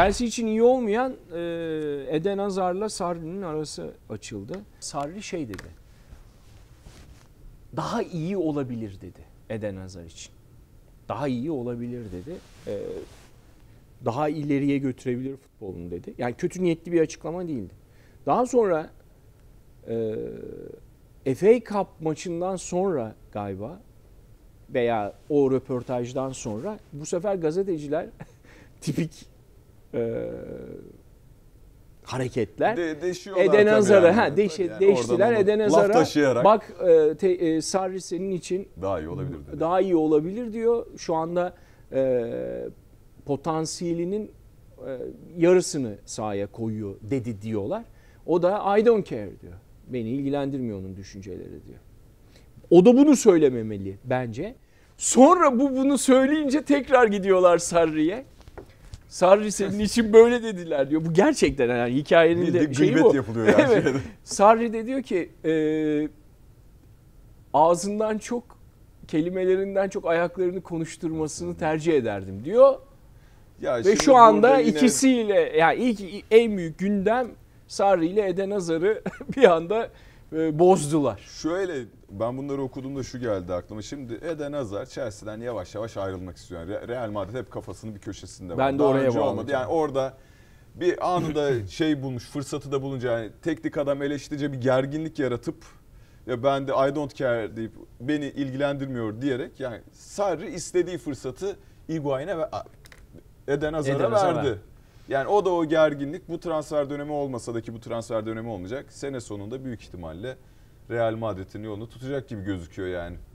Chelsea için iyi olmayan Eden Hazard'la Sarri'nin arası açıldı. Sarri şey dedi. Daha iyi olabilir dedi Eden Hazard için. Daha iyi olabilir dedi. daha ileriye götürebilir futbolunu dedi. Yani kötü niyetli bir açıklama değildi. Daha sonra FA Cup maçından sonra galiba veya o röportajdan sonra bu sefer gazeteciler tipik e, hareketler. De, deşiyorlar Eden Hazar'a yani. ha deş, yani değiştiler Eden Hazar'a. Bak e, te, e, Sarri senin için daha iyi olabilir. Dedi. Daha iyi olabilir diyor. Şu anda e, potansiyelinin e, yarısını sahaya koyuyor dedi diyorlar. O da I don't care diyor. Beni ilgilendirmiyor onun düşünceleri diyor. O da bunu söylememeli bence. Sonra bu bunu söyleyince tekrar gidiyorlar Sarri'ye. Sarri senin için böyle dediler diyor. Bu gerçekten yani hikayenin Bildi, de şeyi bu. yapılıyor yani. evet. Sarri de diyor ki e, ağzından çok kelimelerinden çok ayaklarını konuşturmasını tercih ederdim diyor. Ya Ve şu anda yine... ikisiyle yani ilk en büyük gündem Sarri ile Eden Hazar'ı bir anda e, bozdular. Şöyle ben bunları okuduğumda şu geldi aklıma. Şimdi Eden Hazard Chelsea'den yavaş yavaş ayrılmak istiyor. Yani Real Madrid hep kafasının bir köşesinde var. Ben de Daha oraya önce olmadı. Yani orada bir anında şey bulmuş, fırsatı da bulunca yani teknik adam eleştirici bir gerginlik yaratıp ya ben de I don't care deyip beni ilgilendirmiyor diyerek yani Sarri istediği fırsatı Higuain'e ve Eden Hazar'a verdi. Yani o da o gerginlik bu transfer dönemi olmasa da ki bu transfer dönemi olmayacak. Sene sonunda büyük ihtimalle Real Madrid'in yolunu tutacak gibi gözüküyor yani.